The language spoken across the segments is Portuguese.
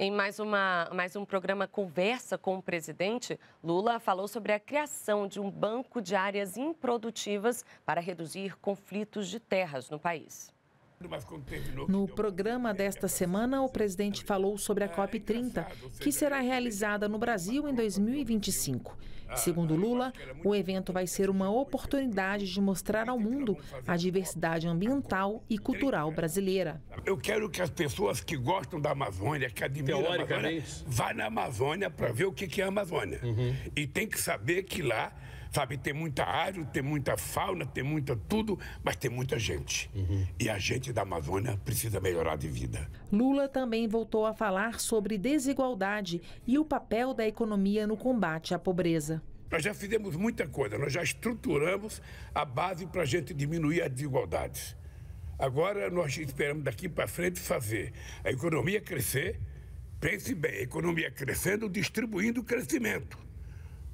Em mais, uma, mais um programa Conversa com o Presidente, Lula falou sobre a criação de um banco de áreas improdutivas para reduzir conflitos de terras no país. No programa desta semana, o presidente falou sobre a COP30, ah, é que será realizada no Brasil em 2025. Ah, Segundo Lula, é o evento vai ser uma oportunidade de mostrar ao mundo a diversidade ambiental e cultural brasileira. Eu quero que as pessoas que gostam da Amazônia, que admiram a Amazônia, vá na Amazônia para ver o que é a Amazônia. Uhum. E tem que saber que lá Sabe, tem muita área, tem muita fauna, tem muita tudo, mas tem muita gente. Uhum. E a gente da Amazônia precisa melhorar de vida. Lula também voltou a falar sobre desigualdade e o papel da economia no combate à pobreza. Nós já fizemos muita coisa, nós já estruturamos a base para a gente diminuir as desigualdades. Agora nós esperamos daqui para frente fazer a economia crescer. Pense bem, a economia crescendo, distribuindo o crescimento.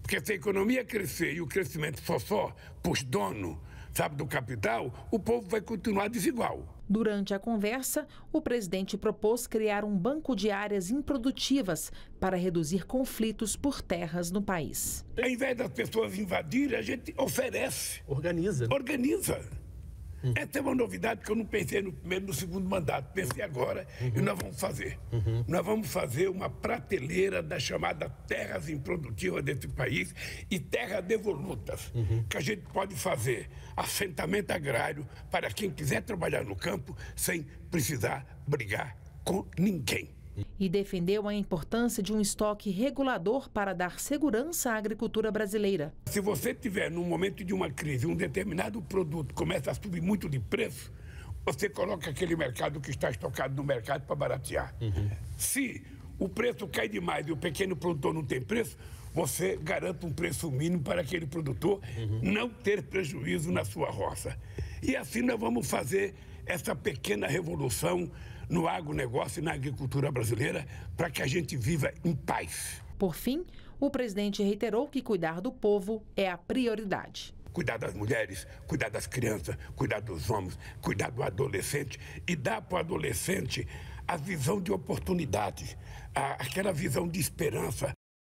Porque se a economia crescer e o crescimento for só por dono, sabe, do capital, o povo vai continuar desigual. Durante a conversa, o presidente propôs criar um banco de áreas improdutivas para reduzir conflitos por terras no país. Ao invés das pessoas invadirem, a gente oferece. Organiza. Organiza. Uhum. Essa é uma novidade que eu não pensei no primeiro, no segundo mandato. Pensei agora uhum. e nós vamos fazer. Uhum. Nós vamos fazer uma prateleira das chamadas terras improdutivas desse país e terras devolutas, uhum. que a gente pode fazer assentamento agrário para quem quiser trabalhar no campo sem precisar brigar com ninguém e defendeu a importância de um estoque regulador para dar segurança à agricultura brasileira. Se você tiver, no momento de uma crise, um determinado produto começa a subir muito de preço, você coloca aquele mercado que está estocado no mercado para baratear. Uhum. Se o preço cai demais e o pequeno produtor não tem preço, você garanta um preço mínimo para aquele produtor uhum. não ter prejuízo na sua roça. E assim nós vamos fazer essa pequena revolução no agronegócio e na agricultura brasileira para que a gente viva em paz. Por fim, o presidente reiterou que cuidar do povo é a prioridade. Cuidar das mulheres, cuidar das crianças, cuidar dos homens, cuidar do adolescente e dar para o adolescente a visão de oportunidades, aquela visão de esperança,